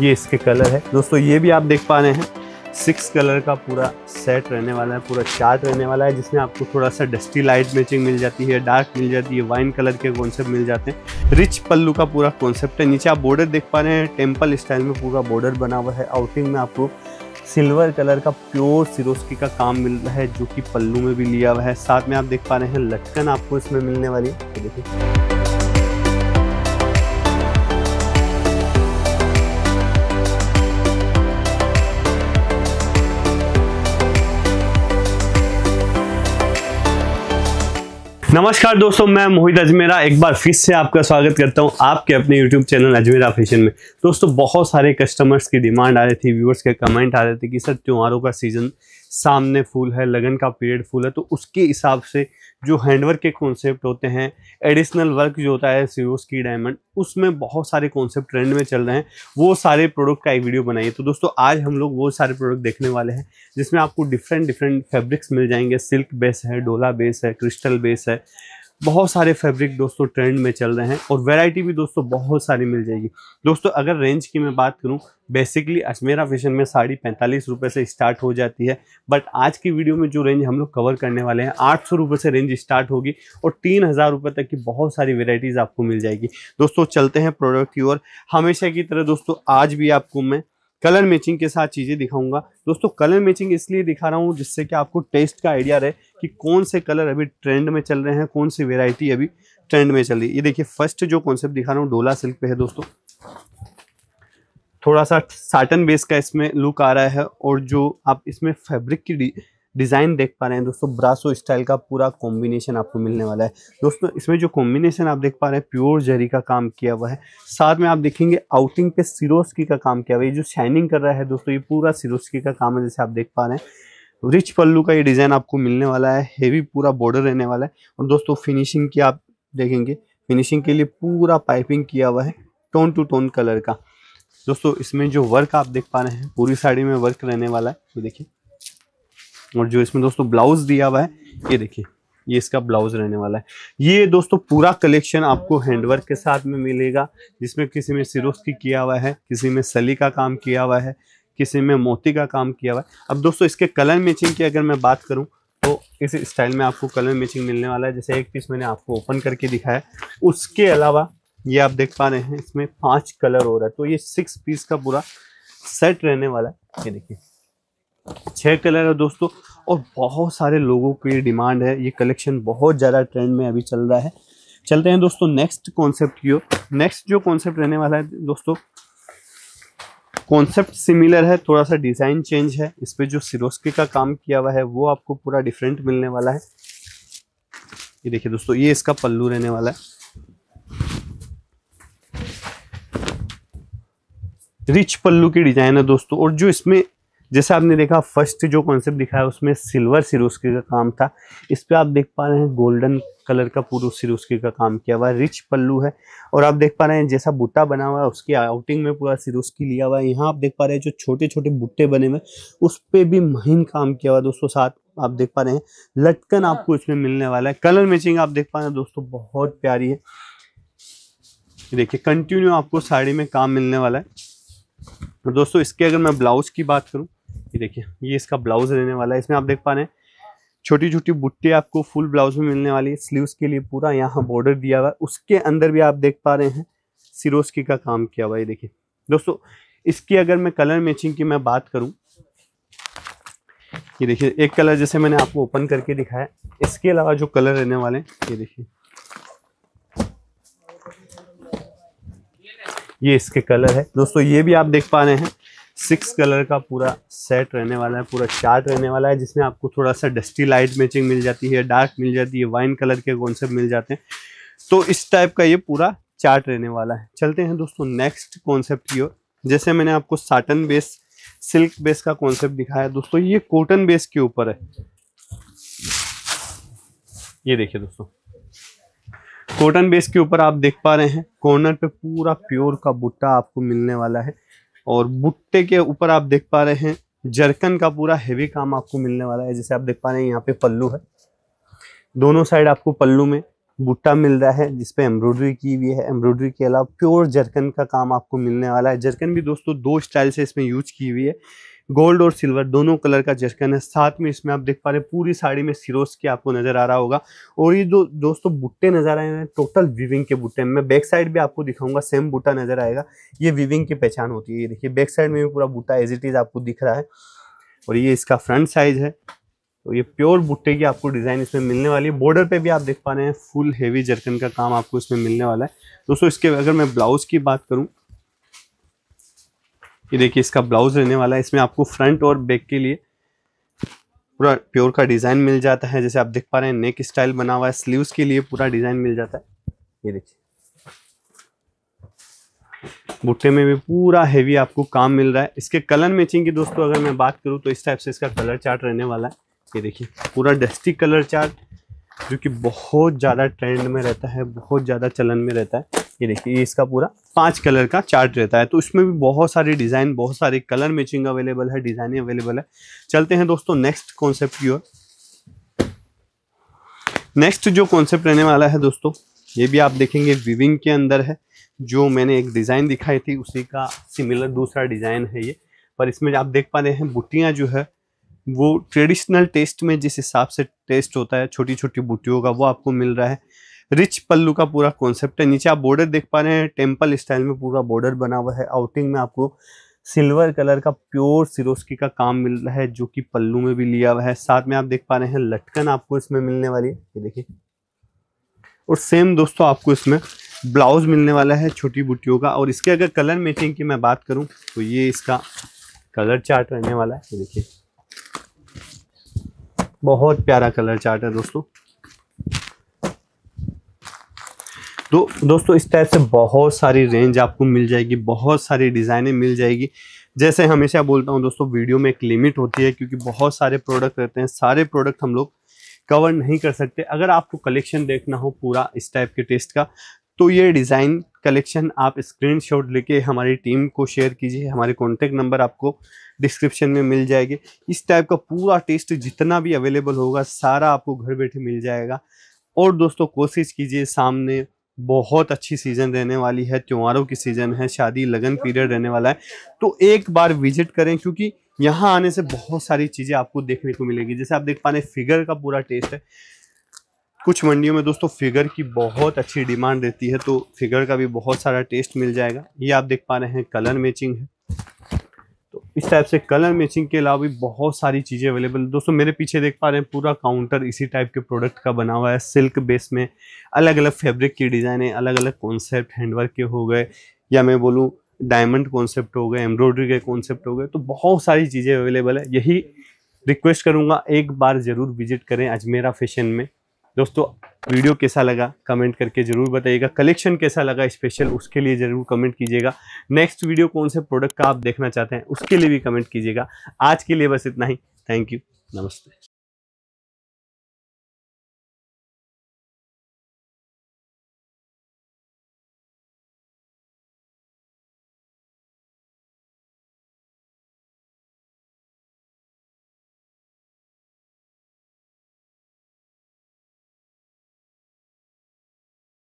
ये इसके कलर है दोस्तों ये भी आप देख पा रहे हैं सिक्स कलर का पूरा सेट रहने वाला है पूरा चार्ट रहने वाला है जिसमें आपको थोड़ा सा डस्टी लाइट मैचिंग मिल जाती है डार्क मिल जाती है वाइन कलर के कॉन्सेप्ट मिल जाते हैं रिच पल्लू का पूरा कॉन्सेप्ट है नीचे आप बॉर्डर देख पा रहे हैं टेम्पल स्टाइल में पूरा बॉर्डर बना हुआ है आउटिंग में आपको सिल्वर कलर का प्योर सिरोस्की का काम मिल रहा है जो कि पल्लू में भी लिया हुआ है साथ में आप देख पा रहे हैं लटकन आपको इसमें मिलने वाली है देखिए नमस्कार दोस्तों मैं मोहित अजमेरा एक बार फिर से आपका स्वागत करता हूं आपके अपने यूट्यूब चैनल अजमेरा फैशन में दोस्तों बहुत सारे कस्टमर्स की डिमांड आ रही थी व्यूअर्स के कमेंट आ रहे थे कि सर त्योहारों का सीज़न सामने फुल है लगन का पीरियड फुल है तो उसके हिसाब से जो हैंडवर्क के कॉन्सेप्ट होते हैं एडिशनल वर्क जो होता है सीओस की डायमंड उसमें बहुत सारे कॉन्सेप्ट ट्रेंड में चल रहे हैं वो सारे प्रोडक्ट का एक वीडियो बनाइए तो दोस्तों आज हम लोग वो सारे प्रोडक्ट देखने वाले हैं जिसमें आपको डिफरेंट डिफरेंट फैब्रिक्स मिल जाएंगे सिल्क बेस है डोला बेस है क्रिस्टल बेस है बहुत सारे फैब्रिक दोस्तों ट्रेंड में चल रहे हैं और वैरायटी भी दोस्तों बहुत सारी मिल जाएगी दोस्तों अगर रेंज की मैं बात करूं बेसिकली अजमेरा फैशन में साड़ी पैंतालीस रुपये से स्टार्ट हो जाती है बट आज की वीडियो में जो रेंज हम लोग कवर करने वाले हैं आठ सौ रुपये से रेंज स्टार्ट होगी और तीन हज़ार रुपये तक की बहुत सारी वेराइटीज़ आपको मिल जाएगी दोस्तों चलते हैं प्रोडक्ट की ओर हमेशा की तरह दोस्तों आज भी आपको मैं कलर मैचिंग के साथ चीज़ें दिखाऊंगा दोस्तों कलर मैचिंग इसलिए दिखा रहा हूँ जिससे कि आपको टेस्ट का आइडिया रहे कि कौन से कलर अभी ट्रेंड में चल रहे हैं कौन सी वेराइटी अभी ट्रेंड में चल रही है ये देखिए फर्स्ट जो कॉन्सेप्ट दिखा रहा हूँ डोला सिल्क पे है दोस्तों थोड़ा सा साटन बेस का इसमें लुक आ रहा है और जो आप इसमें फैब्रिक की डिज़ाइन देख पा रहे हैं दोस्तों ब्रासो स्टाइल का पूरा कॉम्बिनेशन आपको मिलने वाला है दोस्तों इसमें जो कॉम्बिनेशन आप देख पा रहे हैं प्योर जरी का काम किया हुआ है साथ में आप देखेंगे आउटिंग पे सिरोस्की का काम किया हुआ है ये जो शाइनिंग कर रहा है दोस्तों ये पूरा सिरोस्की का काम है जैसे आप देख पा रहे हैं रिच पल्लू का ये डिज़ाइन आपको मिलने वाला है हेवी पूरा बॉर्डर रहने वाला है और दोस्तों फिनिशिंग की आप देखेंगे फिनिशिंग के लिए पूरा पाइपिंग किया हुआ है टोन टू टोन कलर का दोस्तों इसमें जो वर्क आप देख पा रहे हैं पूरी साड़ी में वर्क रहने वाला है ये देखिए और जो इसमें दोस्तों ब्लाउज दिया हुआ है ये देखिए ये इसका ब्लाउज रहने वाला है ये दोस्तों पूरा कलेक्शन आपको हैंडवर्क के साथ में मिलेगा जिसमें किसी में सिरोस की किया हुआ है किसी में सली का काम किया हुआ है किसी में मोती का काम किया हुआ है अब दोस्तों इसके कलर मैचिंग की अगर मैं बात करूँ तो इस स्टाइल में आपको कलर मैचिंग मिलने वाला है जैसे एक पीस मैंने आपको ओपन करके दिखाया उसके अलावा ये आप देख पा रहे हैं इसमें पाँच कलर हो रहा है तो ये सिक्स पीस का पूरा सेट रहने वाला है ये देखिए छः कलर है दोस्तों और बहुत सारे लोगों की डिमांड है ये कलेक्शन बहुत ज़्यादा ट्रेंड में अभी चल रहा है चलते हैं दोस्तों नेक्स्ट कॉन्सेप्ट की ओर नेक्स्ट जो कॉन्सेप्ट रहने वाला है दोस्तों कॉन्सेप्ट सिमिलर है थोड़ा सा डिज़ाइन चेंज है इस पर जो सिरोस्की का काम किया हुआ है वो आपको पूरा डिफरेंट मिलने वाला है ये देखिए दोस्तों ये इसका पल्लू रहने वाला है रिच पल्लू की डिजाइन है दोस्तों और जो इसमें जैसे आपने देखा फर्स्ट जो कॉन्सेप्ट दिखाया उसमें सिल्वर सिरोस्की का काम था इस पर आप देख पा रहे हैं गोल्डन कलर का पूरा सिरोस्की का काम किया हुआ है रिच पल्लू है और आप देख पा रहे हैं जैसा बुट्टा बना हुआ है उसकी आउटिंग में पूरा सिरोस्की लिया हुआ है यहाँ आप देख पा रहे हैं जो छोटे छोटे बुट्टे बने हुए उस पर भी महीन काम किया हुआ दोस्तों साथ आप देख पा रहे हैं लटकन हाँ। आपको इसमें मिलने वाला है कलर मैचिंग आप देख पा रहे हैं दोस्तों बहुत प्यारी है देखिए कंटिन्यू आपको साड़ी में काम मिलने वाला है और दोस्तों इसके अगर मैं ब्लाउज की बात करूँ ये देखिए ये इसका ब्लाउज रहने वाला है इसमें आप देख पा रहे हैं छोटी छोटी बुट्टे आपको फुल ब्लाउज में मिलने वाली है स्लीव्स के लिए पूरा यहाँ बॉर्डर दिया हुआ है उसके अंदर भी आप देख पा रहे हैं सिरोस्की का काम किया हुआ ये देखिए दोस्तों इसकी अगर मैं कलर मैचिंग की मैं बात करूँ ये देखिए एक कलर जैसे मैंने आपको ओपन करके दिखाया इसके अलावा जो कलर रहने वाले हैं ये देखिए ये इसके कलर है दोस्तों ये भी आप देख पा रहे हैं सिक्स कलर का पूरा सेट रहने वाला है पूरा चार्ट रहने वाला है जिसमें आपको थोड़ा सा डस्टी लाइट मैचिंग मिल जाती है डार्क मिल जाती है वाइन कलर के कॉन्सेप्ट मिल जाते हैं तो इस टाइप का ये पूरा चार्ट रहने वाला है चलते हैं दोस्तों नेक्स्ट कॉन्सेप्ट की ओर जैसे मैंने आपको साटन बेस सिल्क बेस का कॉन्सेप्ट दिखाया दोस्तों ये कॉटन बेस के ऊपर है ये देखिए दोस्तों कॉटन बेस के ऊपर आप देख पा रहे हैं कॉर्नर पे पूरा प्योर का बुट्टा आपको मिलने वाला है और बुट्टे के ऊपर आप देख पा रहे हैं जरकन का पूरा हेवी काम आपको मिलने वाला है जैसे आप देख पा रहे हैं यहाँ पे पल्लू है दोनों साइड आपको पल्लू में बुट्टा मिल रहा है जिसपे एम्ब्रॉयडरी की हुई है एम्ब्रॉयडरी के अलावा प्योर जरकन का काम आपको मिलने वाला है जरकन भी दोस्तों दो स्टाइल से इसमें यूज की हुई है गोल्ड और सिल्वर दोनों कलर का जर्कन है साथ में इसमें आप देख पा रहे हैं पूरी साड़ी में सिरोस की आपको नजर आ रहा होगा और ये जो दोस्तों बुट्टे नजर आए हैं टोटल विविंग के बुट्टे मैं बैक साइड भी आपको दिखाऊंगा सेम बूटा नजर आएगा ये विविंग की पहचान होती है ये देखिए बैक साइड में भी पूरा बूटा एज इट इज आपको दिख रहा है और ये इसका फ्रंट साइज है तो ये प्योर बुट्टे की आपको डिज़ाइन इसमें मिलने वाली है बॉर्डर पे भी आप देख पा रहे हैं फुल हेवी जर्कन का काम आपको इसमें मिलने वाला है दोस्तों इसके अगर मैं ब्लाउज़ की बात करूँ ये देखिए इसका ब्लाउज रहने वाला है इसमें आपको फ्रंट और बैक के लिए पूरा प्योर का डिज़ाइन मिल जाता है जैसे आप देख पा रहे हैं नेक स्टाइल बना हुआ है स्लीव्स के लिए पूरा डिज़ाइन मिल जाता है ये देखिए बुट्टे में भी पूरा हेवी आपको काम मिल रहा है इसके कलर मैचिंग की दोस्तों अगर मैं बात करूं तो इस टाइप से इसका कलर चार्ट रहने वाला है ये देखिए पूरा डस्टी कलर चार्ट जो कि बहुत ज़्यादा ट्रेंड में रहता है बहुत ज़्यादा चलन में रहता है ये देखिए ये इसका पूरा पांच कलर का चार्ट रहता है तो इसमें भी बहुत सारे डिज़ाइन बहुत सारे कलर मैचिंग अवेलेबल है डिज़ाइने अवेलेबल है चलते हैं दोस्तों नेक्स्ट कॉन्सेप्ट की ओर नेक्स्ट जो कॉन्सेप्ट रहने वाला है दोस्तों ये भी आप देखेंगे विविंग के अंदर है जो मैंने एक डिज़ाइन दिखाई थी उसी का सिमिलर दूसरा डिज़ाइन है ये पर इसमें आप देख पा रहे हैं बुटियाँ जो है वो ट्रेडिशनल टेस्ट में जिस हिसाब से टेस्ट होता है छोटी छोटी बूटियों का वो आपको मिल रहा है रिच पल्लू का पूरा कॉन्सेप्ट है नीचे आप बॉर्डर देख पा रहे हैं टेम्पल स्टाइल में पूरा बॉर्डर बना हुआ है आउटिंग में आपको सिल्वर कलर का प्योर सिरोस्की का काम मिल रहा है जो कि पल्लू में भी लिया हुआ है साथ में आप देख पा रहे हैं लटकन आपको इसमें मिलने वाली है ये देखिए और सेम दोस्तों आपको इसमें ब्लाउज मिलने वाला है छोटी बुटियों का और इसके अगर कलर मैचिंग की मैं बात करूं तो ये इसका कलर चार्ट रहने वाला है ये देखिए बहुत प्यारा कलर चार्ट है दोस्तों तो दोस्तों इस टाइप से बहुत सारी रेंज आपको मिल जाएगी बहुत सारी डिज़ाइनें मिल जाएगी जैसे हमेशा बोलता हूँ दोस्तों वीडियो में एक लिमिट होती है क्योंकि बहुत सारे प्रोडक्ट रहते हैं सारे प्रोडक्ट हम लोग कवर नहीं कर सकते अगर आपको कलेक्शन देखना हो पूरा इस टाइप के टेस्ट का तो ये डिज़ाइन कलेक्शन आप स्क्रीनशॉट लेके हमारी टीम को शेयर कीजिए हमारे कॉन्टैक्ट नंबर आपको डिस्क्रिप्शन में मिल जाएंगे इस टाइप का पूरा टेस्ट जितना भी अवेलेबल होगा सारा आपको घर बैठे मिल जाएगा और दोस्तों कोशिश कीजिए सामने बहुत अच्छी सीज़न रहने वाली है त्योहारों की सीज़न है शादी लगन पीरियड रहने वाला है तो एक बार विजिट करें क्योंकि यहाँ आने से बहुत सारी चीज़ें आपको देखने को मिलेगी जैसे आप देख पा रहे फिगर का पूरा टेस्ट है कुछ मंडियों में दोस्तों फिगर की बहुत अच्छी डिमांड रहती है तो फिगर का भी बहुत सारा टेस्ट मिल जाएगा ये आप देख पा रहे हैं कलर मैचिंग है तो इस टाइप से कलर मैचिंग के अलावा भी बहुत सारी चीज़ें अवेलेबल दोस्तों मेरे पीछे देख पा रहे हैं पूरा काउंटर इसी टाइप के प्रोडक्ट का बना हुआ है सिल्क बेस में अलग अलग फेब्रिक की है अलग अलग कॉन्सेप्ट हैंडवर्क के हो गए या मैं बोलूँ डायमंड कॉन्सेप्ट हो गए एम्ब्रॉयडरी के कॉन्सेप्ट हो गए तो बहुत सारी चीज़ें अवेलेबल है यही रिक्वेस्ट करूँगा एक बार ज़रूर विजिट करें अजमेरा फैशन में दोस्तों वीडियो कैसा लगा कमेंट करके ज़रूर बताइएगा कलेक्शन कैसा लगा स्पेशल उसके लिए ज़रूर कमेंट कीजिएगा नेक्स्ट वीडियो कौन से प्रोडक्ट का आप देखना चाहते हैं उसके लिए भी कमेंट कीजिएगा आज के लिए बस इतना ही थैंक यू नमस्ते